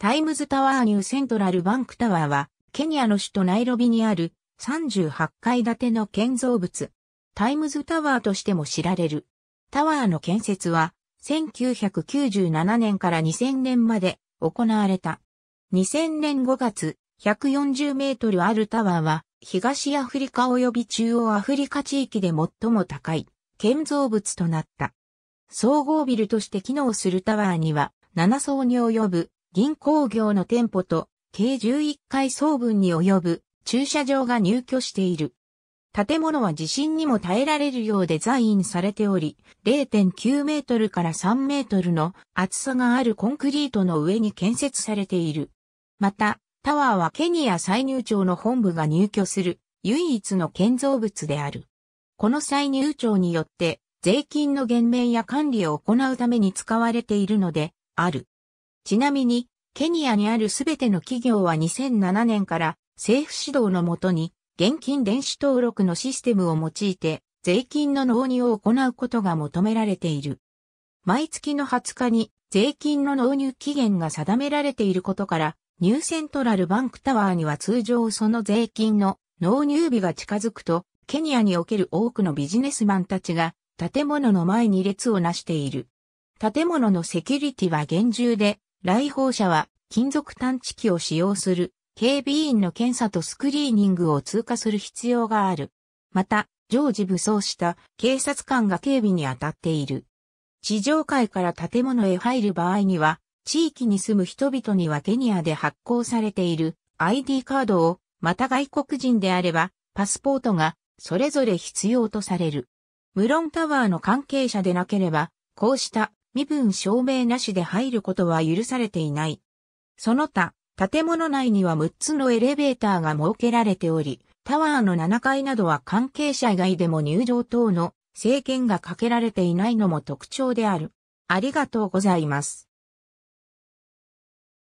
タイムズタワーニューセントラルバンクタワーは、ケニアの首都ナイロビにある38階建ての建造物。タイムズタワーとしても知られる。タワーの建設は、1997年から2000年まで行われた。2000年5月、140メートルあるタワーは、東アフリカ及び中央アフリカ地域で最も高い建造物となった。総合ビルとして機能するタワーには7層に及ぶ銀行業の店舗と計11階層分に及ぶ駐車場が入居している。建物は地震にも耐えられるようデザインされており、0.9メートルから3メートルの厚さがあるコンクリートの上に建設されている。また、タワーはケニア再入庁の本部が入居する唯一の建造物である。この再入庁によって税金の減免や管理を行うために使われているのである。ちなみに、ケニアにあるすべての企業は2007年から政府指導のもとに現金電子登録のシステムを用いて税金の納入を行うことが求められている。毎月の20日に税金の納入期限が定められていることから、ニューセントラルバンクタワーには通常その税金の納入日が近づくと、ケニアにおける多くのビジネスマンたちが建物の前に列をなしている。建物のセキュリティは厳重で、来訪者は金属探知機を使用する警備員の検査とスクリーニングを通過する必要がある。また、常時武装した警察官が警備に当たっている。地上階から建物へ入る場合には、地域に住む人々にはケニアで発行されている ID カードを、また外国人であれば、パスポートがそれぞれ必要とされる。無論タワーの関係者でなければ、こうした身分証明なしで入ることは許されていない。その他、建物内には6つのエレベーターが設けられており、タワーの7階などは関係者以外でも入場等の制限がかけられていないのも特徴である。ありがとうございます。